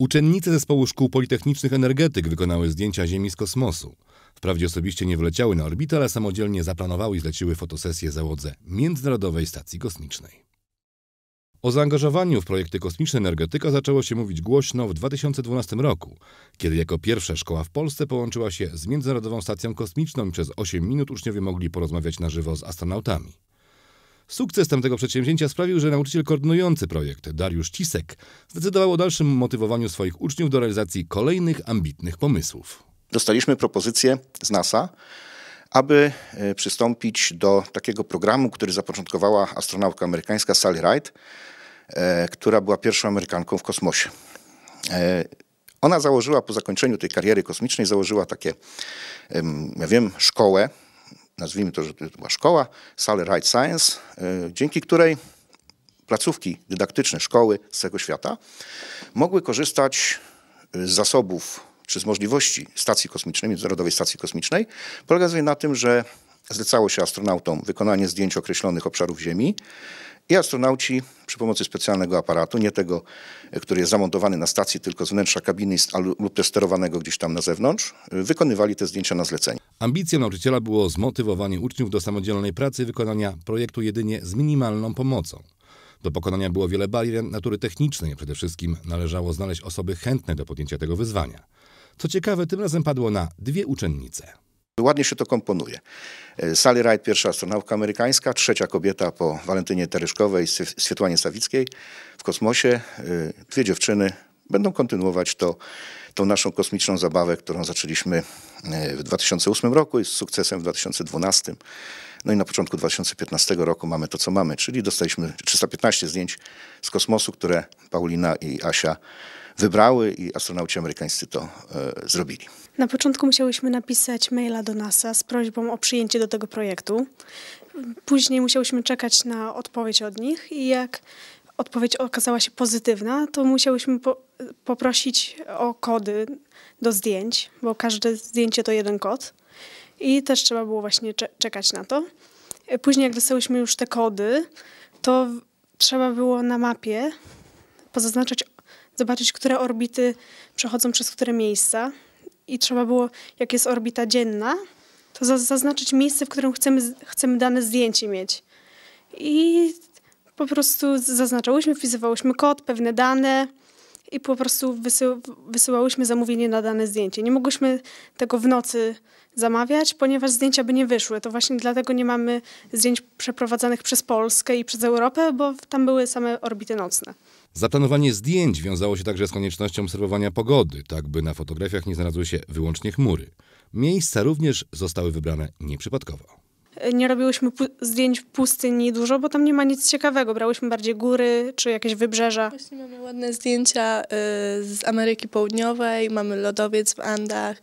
Uczennice zespołu szkół politechnicznych energetyk wykonały zdjęcia Ziemi z kosmosu. Wprawdzie osobiście nie wleciały na orbitę, ale samodzielnie zaplanowały i zleciły fotosesję załodze Międzynarodowej Stacji Kosmicznej. O zaangażowaniu w projekty kosmiczne energetyka zaczęło się mówić głośno w 2012 roku, kiedy jako pierwsza szkoła w Polsce połączyła się z Międzynarodową Stacją Kosmiczną i przez 8 minut uczniowie mogli porozmawiać na żywo z astronautami. Sukces tamtego przedsięwzięcia sprawił, że nauczyciel koordynujący projekt, Dariusz Cisek, zdecydował o dalszym motywowaniu swoich uczniów do realizacji kolejnych ambitnych pomysłów. Dostaliśmy propozycję z NASA, aby e, przystąpić do takiego programu, który zapoczątkowała astronautka amerykańska Sally Ride, która była pierwszą Amerykanką w kosmosie. E, ona założyła po zakończeniu tej kariery kosmicznej, założyła takie, ja wiem, szkołę nazwijmy to, że to była szkoła, salę Right Science, y, dzięki której placówki dydaktyczne szkoły z całego świata mogły korzystać z zasobów czy z możliwości stacji kosmicznej, Międzynarodowej Stacji Kosmicznej, polegającej na tym, że zlecało się astronautom wykonanie zdjęć określonych obszarów Ziemi i astronauci przy pomocy specjalnego aparatu, nie tego, y, który jest zamontowany na stacji, tylko z wnętrza kabiny lub też sterowanego gdzieś tam na zewnątrz, y, wykonywali te zdjęcia na zlecenie. Ambicją nauczyciela było zmotywowanie uczniów do samodzielnej pracy i wykonania projektu jedynie z minimalną pomocą. Do pokonania było wiele barier natury technicznej, przede wszystkim należało znaleźć osoby chętne do podjęcia tego wyzwania. Co ciekawe, tym razem padło na dwie uczennice. Ładnie się to komponuje. E, Sally Wright, pierwsza astronautka amerykańska, trzecia kobieta po Walentynie Tereszkowej i Swietłanie Sawickiej w kosmosie, e, dwie dziewczyny, będą kontynuować to, tą naszą kosmiczną zabawę, którą zaczęliśmy e, w 2008 roku i z sukcesem w 2012. No i na początku 2015 roku mamy to, co mamy, czyli dostaliśmy 315 zdjęć z kosmosu, które Paulina i Asia wybrały i astronauci amerykańscy to e, zrobili. Na początku musiałyśmy napisać maila do NASA z prośbą o przyjęcie do tego projektu. Później musiałyśmy czekać na odpowiedź od nich i jak odpowiedź okazała się pozytywna, to musiałyśmy po, poprosić o kody do zdjęć, bo każde zdjęcie to jeden kod i też trzeba było właśnie czekać na to. Później jak dostałyśmy już te kody, to trzeba było na mapie pozaznaczać, zobaczyć, które orbity przechodzą przez które miejsca i trzeba było, jak jest orbita dzienna, to zaznaczyć miejsce, w którym chcemy, chcemy dane zdjęcie mieć. I po prostu zaznaczałyśmy, wpisywałyśmy kod, pewne dane i po prostu wysyłałyśmy zamówienie na dane zdjęcie. Nie mogłyśmy tego w nocy zamawiać, ponieważ zdjęcia by nie wyszły. To właśnie dlatego nie mamy zdjęć przeprowadzanych przez Polskę i przez Europę, bo tam były same orbity nocne. Zaplanowanie zdjęć wiązało się także z koniecznością obserwowania pogody, tak by na fotografiach nie znalazły się wyłącznie chmury. Miejsca również zostały wybrane nieprzypadkowo nie robiłyśmy pu- zdjęć w pustyni dużo, bo tam nie ma nic ciekawego. Brałyśmy bardziej góry czy jakieś wybrzeża. Właśnie mamy ładne zdjęcia y, z Ameryki Południowej, mamy lodowiec w Andach.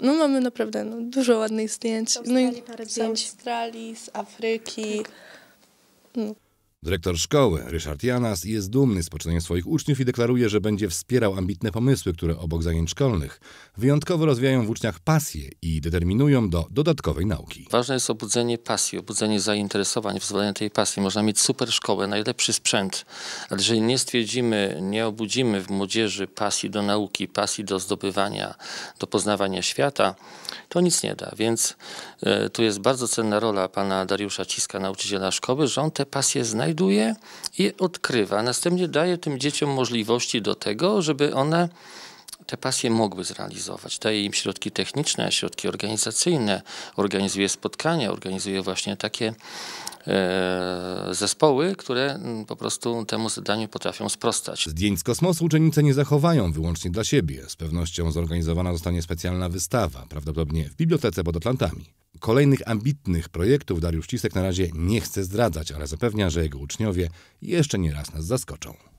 No mamy naprawdę no, dużo ładnych zdjęć. Z Australii no i parę zdjęć. Z Australii, z Afryki. Tak. No. Dyrektor szkoły, Ryszard Janas, jest dumny z poczynania swoich uczniów i deklaruje, że będzie wspierał ambitne pomysły, które obok zajęć szkolnych wyjątkowo rozwijają w uczniach pasję i determinują do dodatkowej nauki. Ważne jest obudzenie pasji, obudzenie zainteresowań, wzbudzenie tej pasji. Można mieć super szkołę, najlepszy sprzęt, ale jeżeli nie stwierdzimy, nie obudzimy w młodzieży pasji do nauki, pasji do zdobywania, do poznawania świata, to nic nie da. Więc y, tu jest bardzo cenna rola pana Dariusza Ciska, nauczyciela szkoły, że on te pasje znajduje znajduje i odkrywa. Następnie daje tym dzieciom możliwości do tego, żeby one te pasje mogły zrealizować. Daje im środki techniczne, środki organizacyjne, organizuje spotkania, organizuje właśnie takie e, zespoły, które mm, po prostu temu zadaniu potrafią sprostać. Zdjęć z kosmosu uczennice nie zachowają wyłącznie dla siebie. Z pewnością zorganizowana zostanie specjalna wystawa, prawdopodobnie w bibliotece pod Atlantami. Kolejnych ambitnych projektów Dariusz Cisek na razie nie chce zdradzać, ale zapewnia, że jego uczniowie jeszcze nie raz nas zaskoczą.